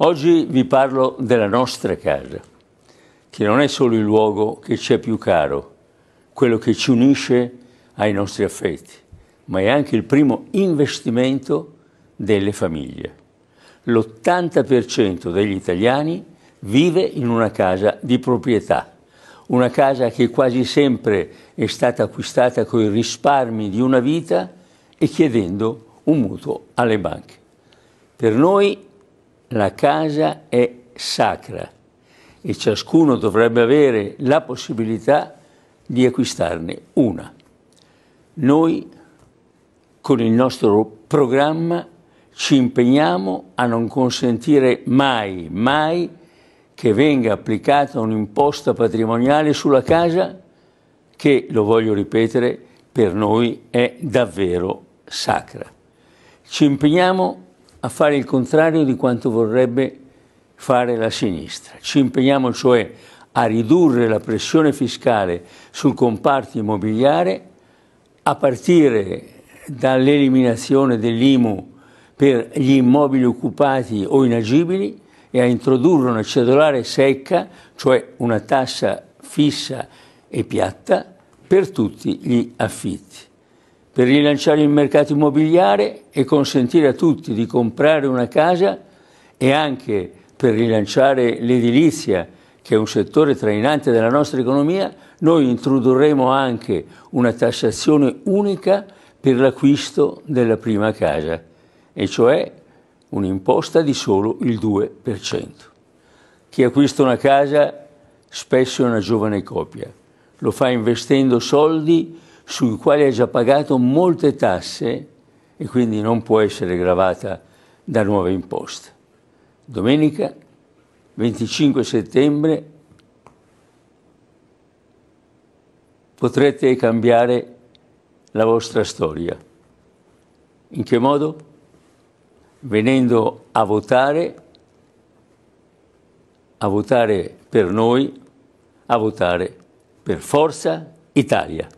Oggi vi parlo della nostra casa, che non è solo il luogo che ci è più caro, quello che ci unisce ai nostri affetti, ma è anche il primo investimento delle famiglie. L'80% degli italiani vive in una casa di proprietà, una casa che quasi sempre è stata acquistata con i risparmi di una vita e chiedendo un mutuo alle banche. Per noi la casa è sacra e ciascuno dovrebbe avere la possibilità di acquistarne una. Noi con il nostro programma ci impegniamo a non consentire mai, mai che venga applicata un'imposta patrimoniale sulla casa che, lo voglio ripetere, per noi è davvero sacra. Ci impegniamo a fare il contrario di quanto vorrebbe fare la sinistra. Ci impegniamo cioè a ridurre la pressione fiscale sul comparto immobiliare a partire dall'eliminazione dell'IMU per gli immobili occupati o inagibili e a introdurre una cedolare secca, cioè una tassa fissa e piatta, per tutti gli affitti per rilanciare il mercato immobiliare e consentire a tutti di comprare una casa e anche per rilanciare l'edilizia, che è un settore trainante della nostra economia, noi introdurremo anche una tassazione unica per l'acquisto della prima casa, e cioè un'imposta di solo il 2%. Chi acquista una casa spesso è una giovane coppia, lo fa investendo soldi sui quali ha già pagato molte tasse e quindi non può essere gravata da nuove imposte. Domenica 25 settembre potrete cambiare la vostra storia. In che modo? Venendo a votare, a votare per noi, a votare per Forza Italia.